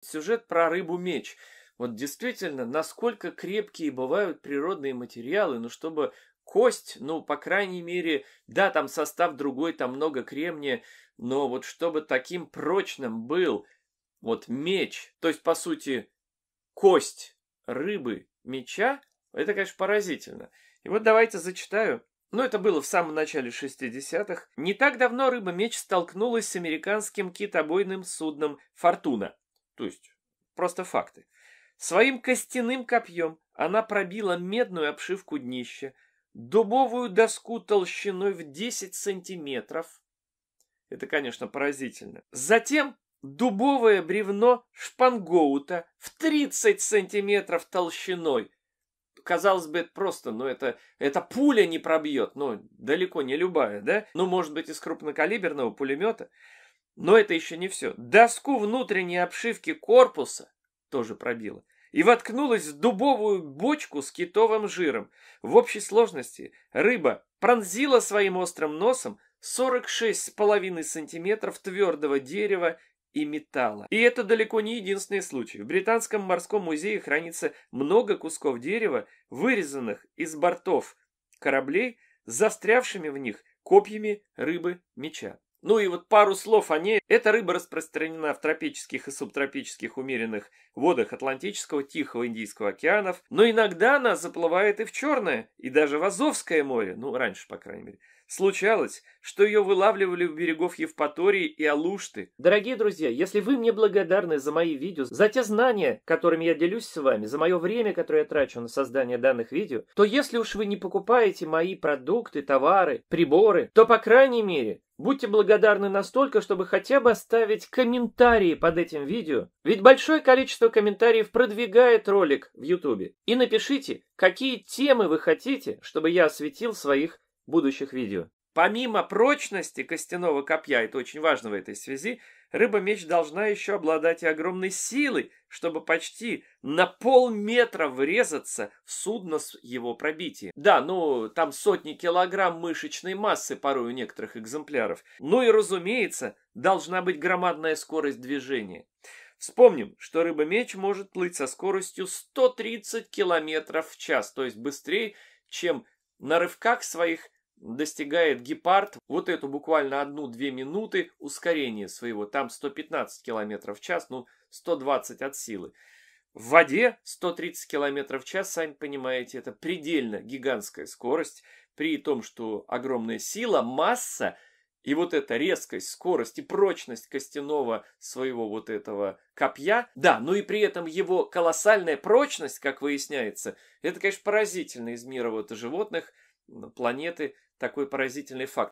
Сюжет про рыбу-меч. Вот действительно, насколько крепкие бывают природные материалы, ну чтобы кость, ну, по крайней мере, да, там состав другой, там много кремния, но вот чтобы таким прочным был вот меч, то есть, по сути, кость рыбы меча, это, конечно, поразительно. И вот давайте зачитаю. ну, это было в самом начале 60-х. Не так давно рыба-меч столкнулась с американским китобойным судном «Фортуна» то есть просто факты. Своим костяным копьем она пробила медную обшивку днища, дубовую доску толщиной в 10 сантиметров. Это, конечно, поразительно. Затем дубовое бревно шпангоута в 30 сантиметров толщиной. Казалось бы, это просто, но ну, это, это пуля не пробьет, но ну, далеко не любая, да? Ну, может быть, из крупнокалиберного пулемета. Но это еще не все. Доску внутренней обшивки корпуса тоже пробило и воткнулась в дубовую бочку с китовым жиром. В общей сложности рыба пронзила своим острым носом 46,5 сантиметров твердого дерева и металла. И это далеко не единственный случай. В Британском морском музее хранится много кусков дерева, вырезанных из бортов кораблей, застрявшими в них копьями рыбы меча. Ну и вот пару слов о ней. Эта рыба распространена в тропических и субтропических умеренных водах Атлантического, Тихого, Индийского океанов, но иногда она заплывает и в Черное, и даже в Азовское море, ну раньше, по крайней мере. Случалось, что ее вылавливали у берегов Евпатории и Алушты. Дорогие друзья, если вы мне благодарны за мои видео, за те знания, которыми я делюсь с вами, за мое время, которое я трачу на создание данных видео, то если уж вы не покупаете мои продукты, товары, приборы, то, по крайней мере, Будьте благодарны настолько, чтобы хотя бы оставить комментарии под этим видео, ведь большое количество комментариев продвигает ролик в YouTube. И напишите, какие темы вы хотите, чтобы я осветил в своих будущих видео. Помимо прочности костяного копья, это очень важно в этой связи, рыба-меч должна еще обладать и огромной силой, чтобы почти на полметра врезаться в судно с его пробитием. Да, ну там сотни килограмм мышечной массы порой у некоторых экземпляров. Ну и разумеется, должна быть громадная скорость движения. Вспомним, что рыба-меч может плыть со скоростью 130 км в час, то есть быстрее, чем на рывках своих достигает гепард вот эту буквально одну-две минуты ускорения своего. Там 115 км в час, ну 120 от силы. В воде 130 км в час, сами понимаете, это предельно гигантская скорость, при том, что огромная сила, масса и вот эта резкость, скорость и прочность костяного своего вот этого копья, да, но и при этом его колоссальная прочность, как выясняется, это, конечно, поразительно из мира вот животных, планеты, такой поразительный факт.